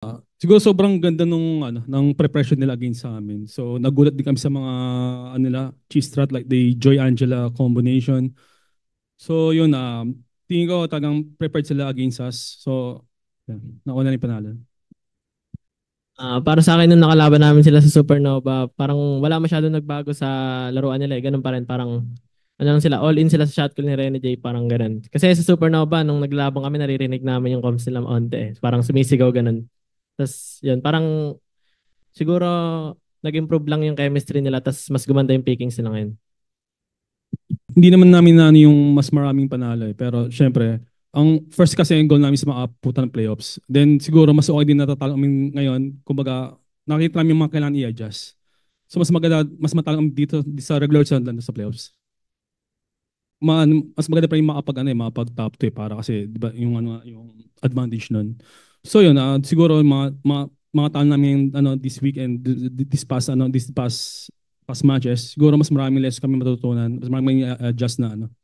Ah, siguro sobrang ganda nung ano ng preparation nila against sa amin. So nagulat din kami sa mga ano nila, cheese strat like the Joy Angela combination. So yun um uh, tingin ko tagang prepared sila against us. So yeah, nakuha na ni panalo. Uh, para sa akin nung nakalaban namin sila sa Supernova, parang wala masyadong nagbago sa laruan nila. Eh. Ganun pa rin, parang ano lang sila, all in sila sa shot call ni Rene J, parang ganun. Kasi sa Supernova, nung naglabang kami, naririnig namin yung comms nila onte. Eh. Parang sumisigaw ganun. Tapos yun, parang siguro nag-improve lang yung chemistry nila tapos mas gumanda yung pickings nila ngayon. Hindi naman namin na ano yung mas maraming panalo eh. Pero syempre, ang first kasi yung goal namin sa makapunta ng playoffs. Then siguro mas okay din natatalo kami ngayon. Kumbaga, nakita namin yung mga kailangan i-adjust. So mas maganda, mas matalo kami dito, sa regular season than sa playoffs. Ma, mas maganda pa yung makapag ano, eh, makapag top 2 eh, para kasi di ba yung ano yung advantage nun. So yun, uh, siguro mga, mga, mga tao namin ano, this weekend, this past, ano, this past, past matches, siguro mas maraming less kami matutunan, mas maraming uh, ah, adjust na ano,